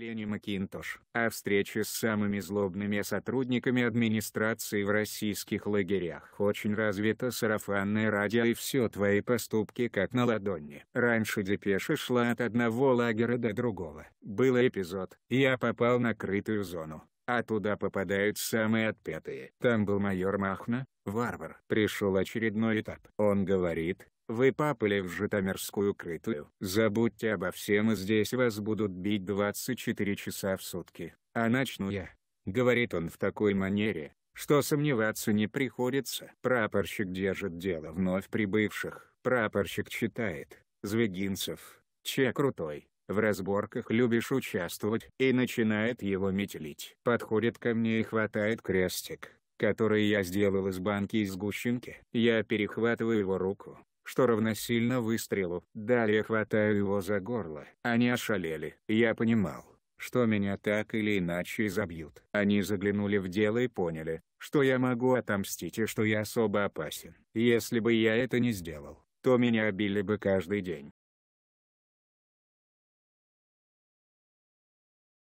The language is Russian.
Ленни Макинтош о встрече с самыми злобными сотрудниками администрации в российских лагерях. Очень развито сарафанное радио и все твои поступки как на ладони. Раньше депеша шла от одного лагеря до другого. Был эпизод, я попал на крытую зону. А туда попадают самые отпетые. Там был майор Махна, варвар. Пришел очередной этап. Он говорит, вы попали в Житомирскую крытую. Забудьте обо всем и здесь вас будут бить 24 часа в сутки, а начну я. Говорит он в такой манере, что сомневаться не приходится. Прапорщик держит дело вновь прибывших. Прапорщик читает, Звегинцев, че крутой, в разборках любишь участвовать. И начинает его метелить. Подходит ко мне и хватает крестик, который я сделал из банки из гущенки. Я перехватываю его руку, что равносильно выстрелу. Далее хватаю его за горло. Они ошалели. Я понимал, что меня так или иначе изобьют. Они заглянули в дело и поняли, что я могу отомстить и что я особо опасен. Если бы я это не сделал, то меня били бы каждый день.